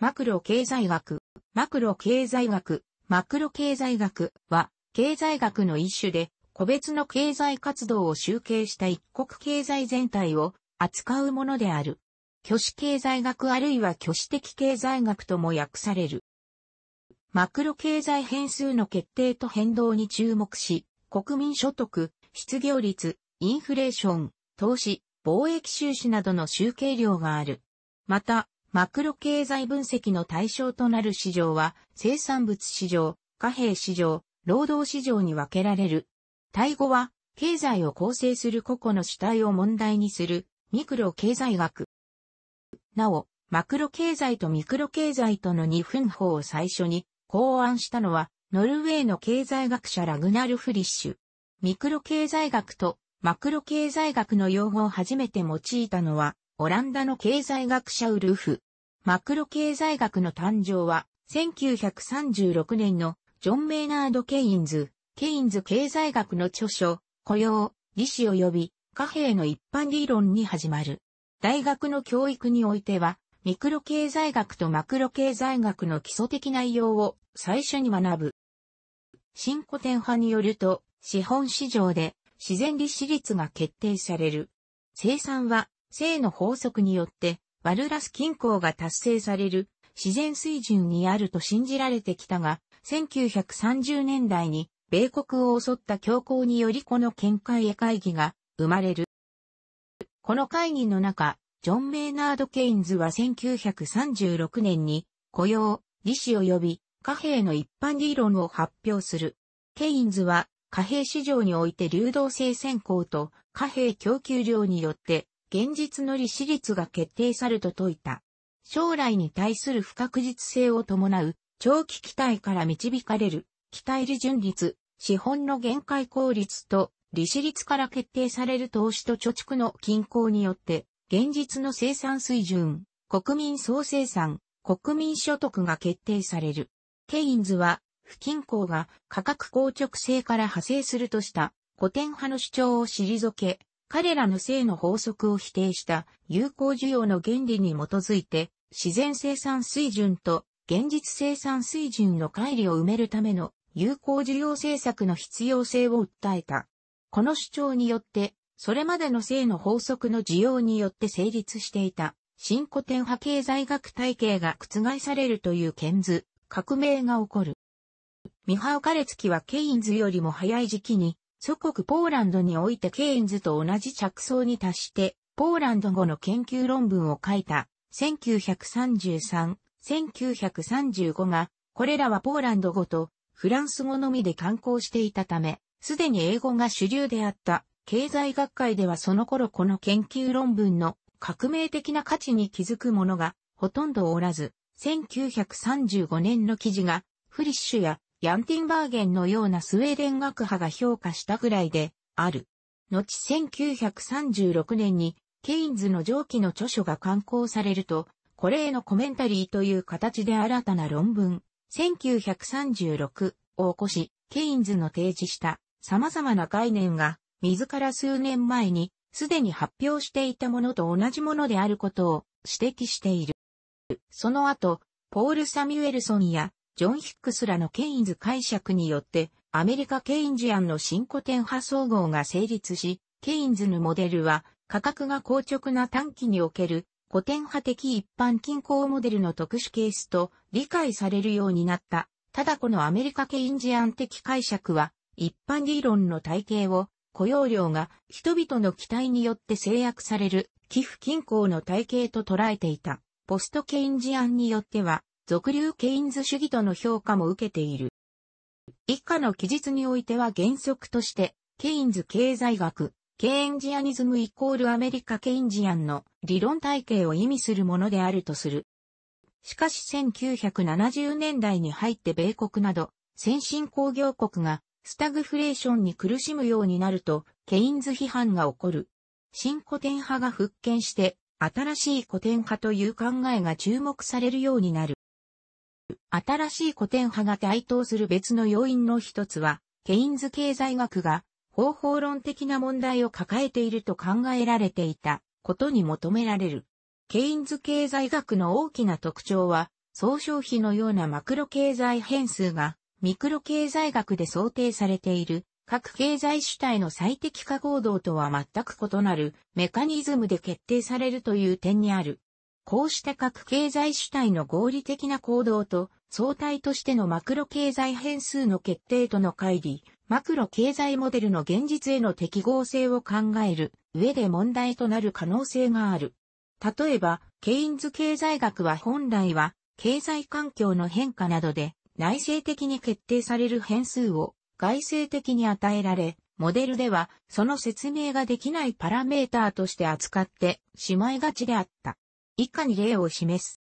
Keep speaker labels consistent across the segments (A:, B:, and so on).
A: マクロ経済学、マクロ経済学、マクロ経済学は、経済学の一種で、個別の経済活動を集計した一国経済全体を扱うものである。挙手経済学あるいは挙手的経済学とも訳される。マクロ経済変数の決定と変動に注目し、国民所得、失業率、インフレーション、投資、貿易収支などの集計量がある。また、マクロ経済分析の対象となる市場は、生産物市場、貨幣市場、労働市場に分けられる。対語は、経済を構成する個々の主体を問題にする、ミクロ経済学。なお、マクロ経済とミクロ経済との2分法を最初に考案したのは、ノルウェーの経済学者ラグナル・フリッシュ。ミクロ経済学とマクロ経済学の用語を初めて用いたのは、オランダの経済学者ウルフ。マクロ経済学の誕生は、1936年のジョン・メイナード・ケインズ、ケインズ経済学の著書、雇用、利子及び貨幣の一般理論に始まる。大学の教育においては、ミクロ経済学とマクロ経済学の基礎的内容を最初に学ぶ。新古典派によると、資本市場で自然利子率が決定される。生産は性の法則によって、ワルラス均衡が達成される自然水準にあると信じられてきたが、1930年代に米国を襲った強行によりこの見解へ会議が生まれる。この会議の中、ジョン・メイナード・ケインズは1936年に雇用、利子及び貨幣の一般理論を発表する。ケインズは貨幣市場において流動性先行と貨幣供給量によって現実の利子率が決定されと説いた。将来に対する不確実性を伴う長期期待から導かれる期待利潤率、資本の限界効率と利子率から決定される投資と貯蓄の均衡によって現実の生産水準、国民総生産、国民所得が決定される。ケインズは不均衡が価格硬直性から派生するとした古典派の主張を退け、彼らの性の法則を否定した有効需要の原理に基づいて、自然生産水準と現実生産水準の乖離を埋めるための有効需要政策の必要性を訴えた。この主張によって、それまでの性の法則の需要によって成立していた新古典派経済学体系が覆されるという見図、革命が起こる。ミハオ・カレツキはケインズよりも早い時期に祖国ポーランドにおいてケインズと同じ着想に達して、ポーランド語の研究論文を書いた、1933、1935が、これらはポーランド語とフランス語のみで刊行していたため、すでに英語が主流であった経済学会ではその頃この研究論文の革命的な価値に気づく者がほとんどおらず、1935年の記事がフリッシュやヤンティンバーゲンのようなスウェーデン学派が評価したぐらいで、ある。後1936年に、ケインズの上記の著書が刊行されると、これへのコメンタリーという形で新たな論文、1936を起こし、ケインズの提示した様々な概念が、自ら数年前に、すでに発表していたものと同じものであることを指摘している。その後、ポール・サミュエルソンやジョン・ヒックスらのケインズ解釈によって、アメリカ・ケインジアンの新古典派総合が成立し、ケインズのモデルは、価格が硬直な短期における古典派的一般均衡モデルの特殊ケースと理解されるようになった。ただこのアメリカケインジアン的解釈は、一般理論の体系を、雇用量が人々の期待によって制約される寄付均衡の体系と捉えていた。ポストケインジアンによっては、俗流ケインズ主義との評価も受けている。以下の記述においては原則として、ケインズ経済学、ケインジアニズムイコールアメリカケインジアンの理論体系を意味するものであるとする。しかし1970年代に入って米国など先進工業国がスタグフレーションに苦しむようになるとケインズ批判が起こる。新古典派が復権して新しい古典派という考えが注目されるようになる。新しい古典派が台頭する別の要因の一つは、ケインズ経済学が方法論的な問題を抱えていると考えられていたことに求められる。ケインズ経済学の大きな特徴は、総消費のようなマクロ経済変数が、ミクロ経済学で想定されている、各経済主体の最適化行動とは全く異なるメカニズムで決定されるという点にある。こうした各経済主体の合理的な行動と、相対としてのマクロ経済変数の決定との乖離、マクロ経済モデルの現実への適合性を考える上で問題となる可能性がある。例えば、ケインズ経済学は本来は、経済環境の変化などで、内政的に決定される変数を外政的に与えられ、モデルではその説明ができないパラメーターとして扱ってしまいがちであった。以下に例を示す。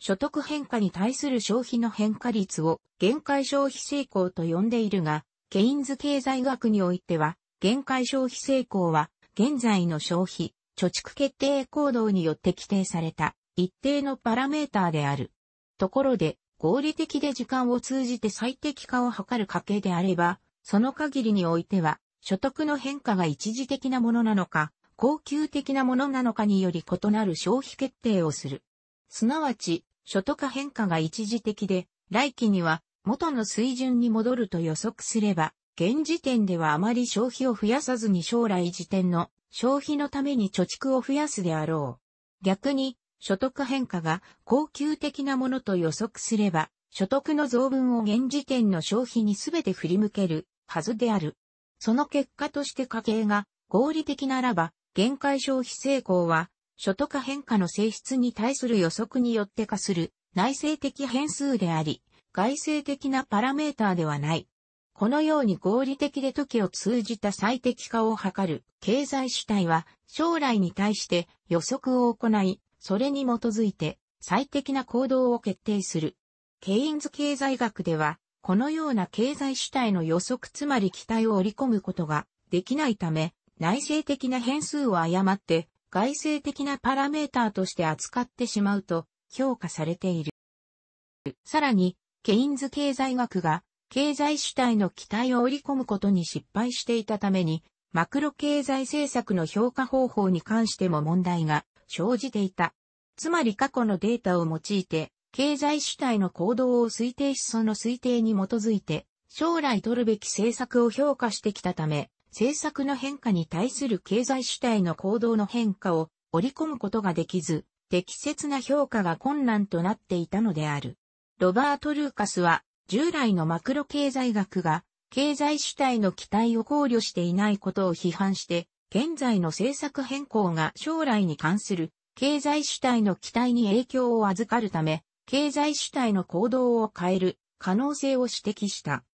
A: 所得変化に対する消費の変化率を限界消費成功と呼んでいるが、ケインズ経済学においては、限界消費成功は、現在の消費、貯蓄決定行動によって規定された一定のパラメーターである。ところで、合理的で時間を通じて最適化を図る過程であれば、その限りにおいては、所得の変化が一時的なものなのか、恒久的なものなのかにより異なる消費決定をする。すなわち、所得変化が一時的で、来期には元の水準に戻ると予測すれば、現時点ではあまり消費を増やさずに将来時点の消費のために貯蓄を増やすであろう。逆に、所得変化が恒久的なものと予測すれば、所得の増分を現時点の消費に全て振り向けるはずである。その結果として家計が合理的ならば、限界消費成功は、所得変化の性質に対する予測によって化する内政的変数であり、外政的なパラメーターではない。このように合理的で時を通じた最適化を図る経済主体は将来に対して予測を行い、それに基づいて最適な行動を決定する。ケインズ経済学では、このような経済主体の予測つまり期待を織り込むことができないため、内政的な変数を誤って、外政的なパラメーターとして扱ってしまうと評価されている。さらに、ケインズ経済学が経済主体の期待を織り込むことに失敗していたために、マクロ経済政策の評価方法に関しても問題が生じていた。つまり過去のデータを用いて、経済主体の行動を推定しその推定に基づいて、将来取るべき政策を評価してきたため、政策の変化に対する経済主体の行動の変化を織り込むことができず、適切な評価が困難となっていたのである。ロバート・ルーカスは、従来のマクロ経済学が、経済主体の期待を考慮していないことを批判して、現在の政策変更が将来に関する経済主体の期待に影響を預かるため、経済主体の行動を変える可能性を指摘した。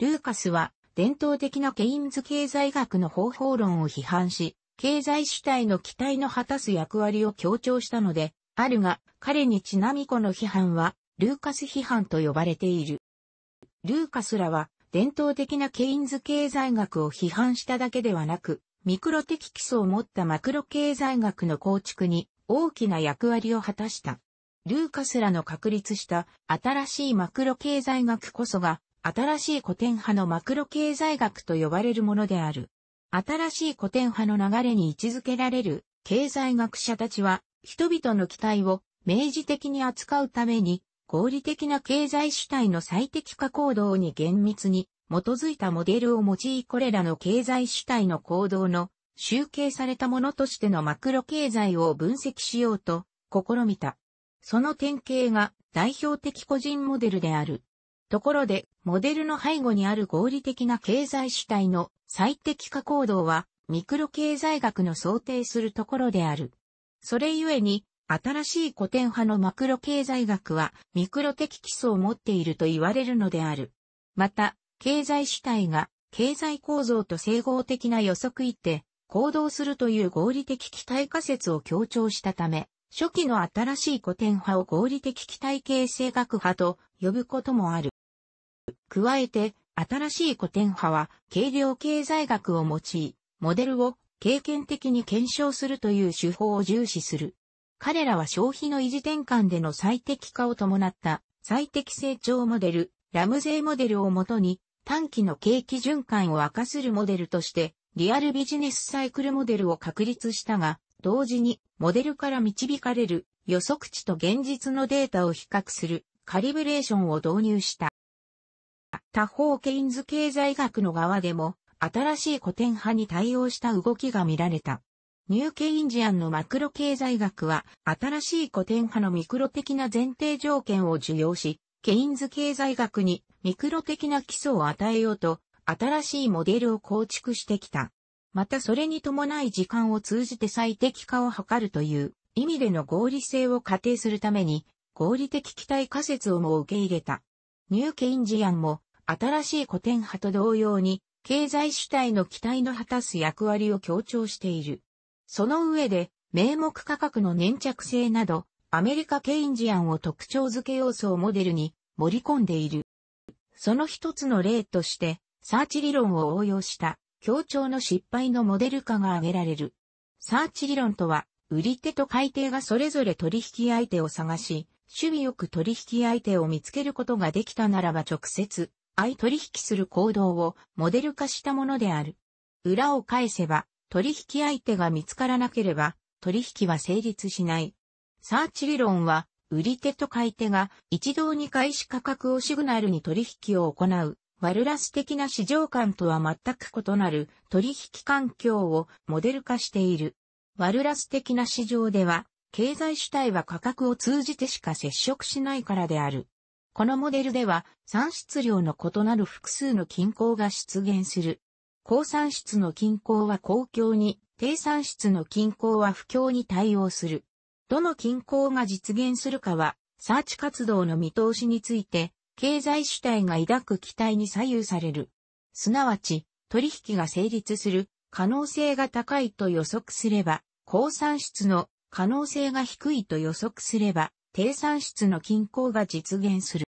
A: ルーカスは伝統的なケインズ経済学の方法論を批判し、経済主体の期待の果たす役割を強調したので、あるが、彼にちなみこの批判は、ルーカス批判と呼ばれている。ルーカスらは、伝統的なケインズ経済学を批判しただけではなく、ミクロ的基礎を持ったマクロ経済学の構築に大きな役割を果たした。ルーカスらの確立した新しいマクロ経済学こそが新しい古典派のマクロ経済学と呼ばれるものである。新しい古典派の流れに位置づけられる経済学者たちは、人々の期待を明示的に扱うために、合理的な経済主体の最適化行動に厳密に基づいたモデルを用いこれらの経済主体の行動の集計されたものとしてのマクロ経済を分析しようと試みた。その典型が代表的個人モデルであるところで、モデルの背後にある合理的な経済主体の最適化行動は、ミクロ経済学の想定するところである。それゆえに、新しい古典派のマクロ経済学は、ミクロ的基礎を持っていると言われるのである。また、経済主体が、経済構造と整合的な予測いて、行動するという合理的期待仮説を強調したため、初期の新しい古典派を合理的期待形成学派と呼ぶこともある。加えて、新しい古典派は、軽量経済学を用い、モデルを経験的に検証するという手法を重視する。彼らは消費の維持転換での最適化を伴った最適成長モデル、ラムゼイモデルをもとに短期の景気循環を明かするモデルとしてリアルビジネスサイクルモデルを確立したが、同時にモデルから導かれる予測値と現実のデータを比較するカリブレーションを導入した。他方ケインズ経済学の側でも、新しい古典派に対応した動きが見られた。ニューケインジアンのマクロ経済学は、新しい古典派のミクロ的な前提条件を受容し、ケインズ経済学にミクロ的な基礎を与えようと、新しいモデルを構築してきた。またそれに伴い時間を通じて最適化を図るという意味での合理性を仮定するために、合理的期待仮説をも受け入れた。ニューケインジアンも新しい古典派と同様に、経済主体の期待の果たす役割を強調している。その上で、名目価格の粘着性など、アメリカ・ケインジアンを特徴づけ要素をモデルに盛り込んでいる。その一つの例として、サーチ理論を応用した協調の失敗のモデル化が挙げられる。サーチ理論とは、売り手と買い手がそれぞれ取引相手を探し、趣味よく取引相手を見つけることができたならば直接相取引する行動をモデル化したものである。裏を返せば、取引相手が見つからなければ、取引は成立しない。サーチ理論は、売り手と買い手が一堂に開始価格をシグナルに取引を行う、ワルラス的な市場感とは全く異なる取引環境をモデル化している。ワルラス的な市場では、経済主体は価格を通じてしか接触しないからである。このモデルでは、産出量の異なる複数の均衡が出現する。高産出の均衡は公共に、低産出の均衡は不況に対応する。どの均衡が実現するかは、サーチ活動の見通しについて、経済主体が抱く期待に左右される。すなわち、取引が成立する可能性が高いと予測すれば、高産出の可能性が低いと予測すれば、低産出の均衡が実現する。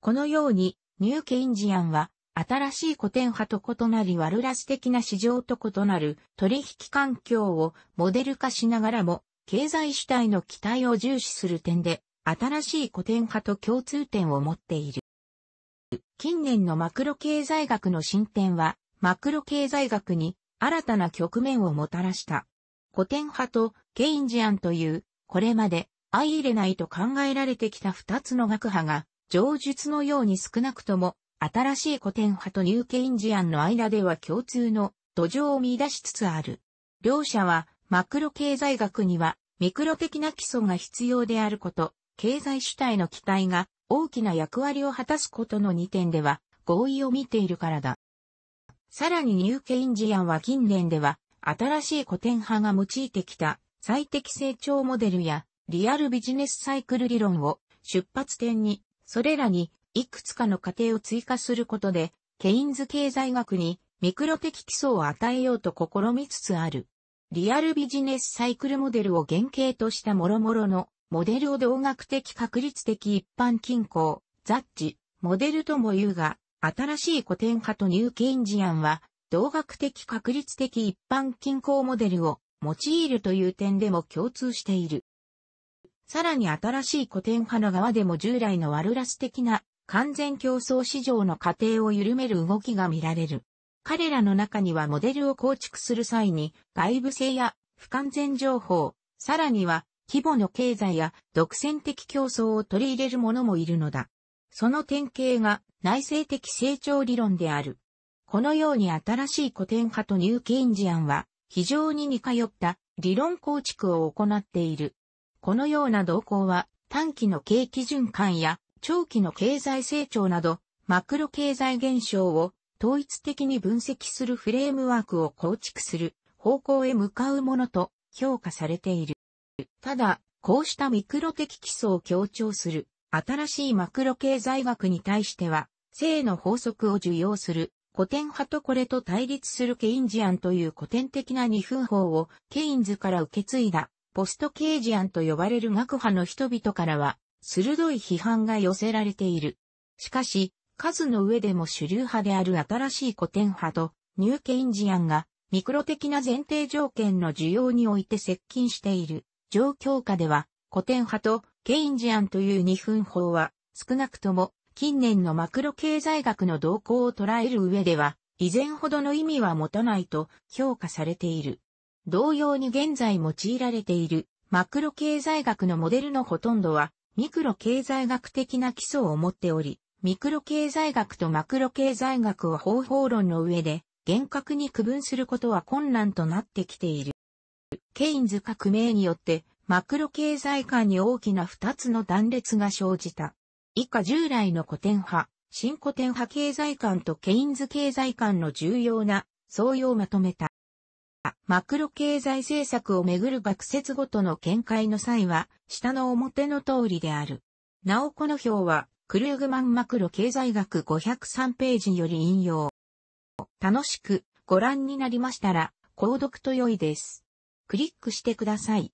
A: このように、ニューケインジアンは、新しい古典派と異なりワルラス的な市場と異なる取引環境をモデル化しながらも、経済主体の期待を重視する点で、新しい古典派と共通点を持っている。近年のマクロ経済学の進展は、マクロ経済学に新たな局面をもたらした。古典派とケインジアンという、これまで相入れないと考えられてきた二つの学派が上述のように少なくとも、新しい古典派とニューケインジアンの間では共通の土壌を見出しつつある。両者は、マクロ経済学には、ミクロ的な基礎が必要であること、経済主体の期待が大きな役割を果たすことの2点では、合意を見ているからだ。さらにニューケインジアンは近年では、新しい古典派が用いてきた最適成長モデルやリアルビジネスサイクル理論を出発点にそれらにいくつかの過程を追加することで、ケインズ経済学にミクロ的基礎を与えようと試みつつある。リアルビジネスサイクルモデルを原型とした諸々のモデルを同学的確率的一般均衡、ザッジモデルとも言うが、新しい古典派とニューケインジアンは、同学的確率的一般均衡モデルを用いるという点でも共通している。さらに新しい古典派の側でも従来のワルラス的な完全競争市場の過程を緩める動きが見られる。彼らの中にはモデルを構築する際に外部性や不完全情報、さらには規模の経済や独占的競争を取り入れる者もいるのだ。その典型が内政的成長理論である。このように新しい古典派とニューケインジアンは非常に似通った理論構築を行っている。このような動向は短期の景気循環や長期の経済成長などマクロ経済現象を統一的に分析するフレームワークを構築する方向へ向かうものと評価されている。ただ、こうしたミクロ的基礎を強調する新しいマクロ経済学に対しては、正の法則を受容する古典派とこれと対立するケインジアンという古典的な二分法をケインズから受け継いだポストケージアンと呼ばれる学派の人々からは、鋭い批判が寄せられている。しかし、数の上でも主流派である新しい古典派と、ニューケインジアンが、ミクロ的な前提条件の需要において接近している状況下では、古典派とケインジアンという二分法は、少なくとも近年のマクロ経済学の動向を捉える上では、以前ほどの意味は持たないと評価されている。同様に現在用いられているマクロ経済学のモデルのほとんどはミクロ経済学的な基礎を持っており、ミクロ経済学とマクロ経済学を方法論の上で厳格に区分することは困難となってきている。ケインズ革命によってマクロ経済観に大きな2つの断裂が生じた。以下従来の古典派、新古典派経済観とケインズ経済観の重要な相応をまとめた。マクロ経済政策をめぐる学説ごとの見解の際は、下の表の通りである。なおこの表は、クルーグマンマクロ経済学503ページより引用。楽しくご覧になりましたら、購読と良いです。クリックしてください。